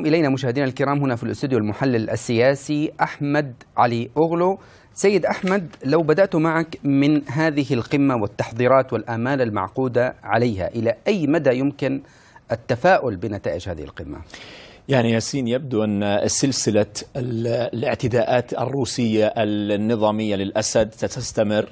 إلينا مشاهدينا الكرام هنا في الاستوديو المحلل السياسي أحمد علي أغلو سيد أحمد لو بدأت معك من هذه القمة والتحضيرات والآمال المعقودة عليها إلى أي مدى يمكن التفاؤل بنتائج هذه القمة؟ يعني ياسين يبدو أن سلسلة الاعتداءات الروسية النظامية للأسد ستستمر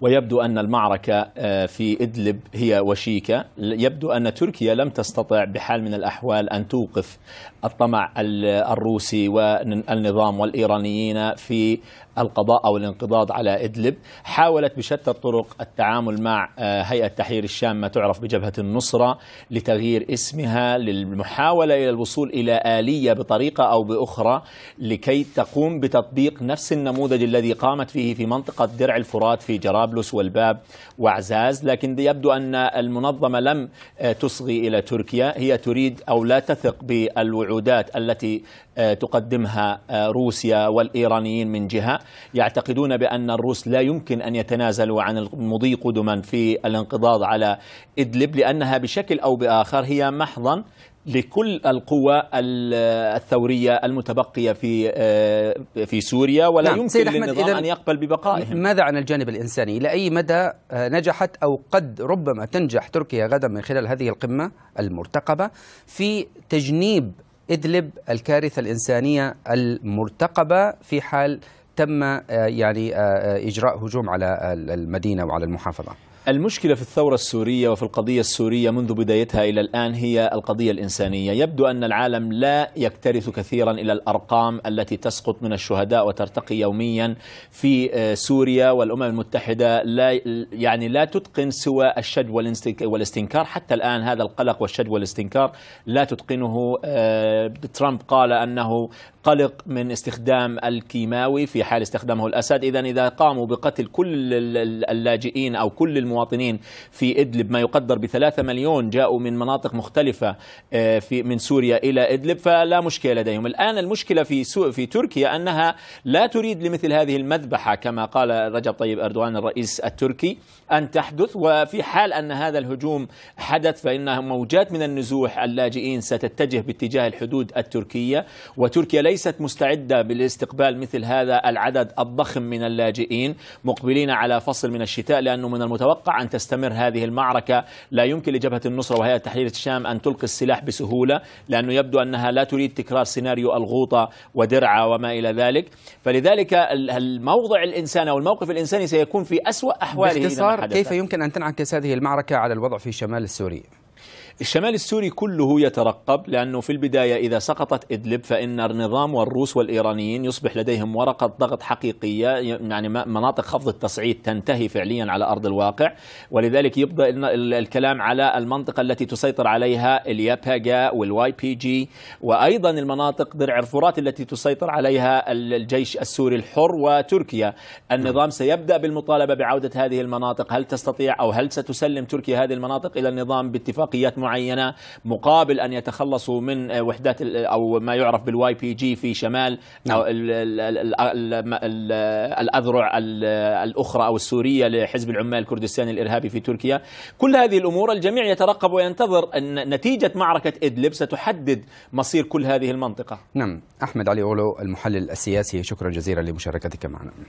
ويبدو أن المعركة آه، في إدلب هي وشيكة يبدو أن تركيا لم تستطع بحال من الأحوال أن توقف الطمع الروسي والنظام والإيرانيين في القضاء أو الانقضاض على إدلب حاولت بشتى الطرق التعامل مع آه، هيئة تحرير الشام ما تعرف بجبهة النصرة لتغيير اسمها للمحاولة إلى الوصول إلى آلية بطريقة أو بأخرى لكي تقوم بتطبيق نفس النموذج الذي قامت فيه في منطقة درع الفرات في جرابلس والباب وعزاز لكن يبدو أن المنظمة لم آه، تصغي إلى تركيا هي تريد أو لا تثق بالوعودات التي آه، تقدمها روسيا والإيرانيين من جهة يعتقدون بأن الروس لا يمكن أن يتنازلوا عن المضي قدما في الانقضاض على إدلب لأنها بشكل أو بآخر هي محضن لكل القوى الثورية المتبقية في آه، في سوريا ولا نعم يمكن للنظام أن يقبل ببقائهم ماذا عن الجانب الإنساني؟ إلى أي مدى آه، نجحت أو قد ربما تنجح تركيا غدا من خلال هذه القمة المرتقبة في تجنيب إدلب الكارثة الإنسانية المرتقبة في حال تم آه، يعني آه، آه، إجراء هجوم على المدينة وعلى المحافظة المشكلة في الثورة السورية وفي القضية السورية منذ بدايتها إلى الآن هي القضية الإنسانية يبدو أن العالم لا يكترث كثيرا إلى الأرقام التي تسقط من الشهداء وترتقي يوميا في آه، سوريا والأمم المتحدة لا يعني لا تتقن سوى الشد والاستنكار حتى الآن هذا القلق والشد والاستنكار لا تتقنه آه، ترامب قال أنه قلق من استخدام الكيماوي في حال استخدامه الأسد إذا إذا قاموا بقتل كل اللاجئين أو كل المواطنين مواطنين في إدلب ما يقدر بثلاثة مليون جاءوا من مناطق مختلفة آه، في من سوريا إلى إدلب فلا مشكلة لديهم الآن المشكلة في, في تركيا أنها لا تريد لمثل هذه المذبحة كما قال رجب طيب أردوغان الرئيس التركي أن تحدث وفي حال أن هذا الهجوم حدث فإن موجات من النزوح اللاجئين ستتجه باتجاه الحدود التركية وتركيا ليست مستعدة بالاستقبال مثل هذا العدد الضخم من اللاجئين مقبلين على فصل من الشتاء لأنه من المتوقع يتوقع أن تستمر هذه المعركة لا يمكن لجبهة النصرة وهي تحرير الشام أن تلقي السلاح بسهولة لأنه يبدو أنها لا تريد تكرار سيناريو الغوطة ودرعة وما إلى ذلك فلذلك الموضع الإنساني أو الموقف الإنساني سيكون في أسوأ أحواله باختصار كيف يمكن أن تنعكس هذه المعركة على الوضع في الشمال السوري؟ الشمال السوري كله يترقب لأنه في البداية إذا سقطت إدلب فإن النظام والروس والإيرانيين يصبح لديهم ورقة ضغط حقيقية يعني مناطق خفض التصعيد تنتهي فعليا على أرض الواقع ولذلك يبدأ الكلام على المنطقة التي تسيطر عليها اليابهاجا والواي بي جي وأيضا المناطق درع الفرات التي تسيطر عليها الجيش السوري الحر وتركيا النظام سيبدأ بالمطالبة بعودة هذه المناطق هل تستطيع أو هل ستسلم تركيا هذه المناطق إلى النظام باتفاقيات معينه مقابل ان يتخلصوا من آه، وحدات آه، او ما يعرف بالواي بي جي في شمال نعم. أو الاذرع الاخرى او السوريه لحزب العمال الكردستاني الارهابي في تركيا كل هذه الامور الجميع يترقب وينتظر ان نتيجه معركه ادلب ستحدد مصير كل هذه المنطقه نعم احمد علي اولو المحلل السياسي شكرا جزيلا لمشاركتك معنا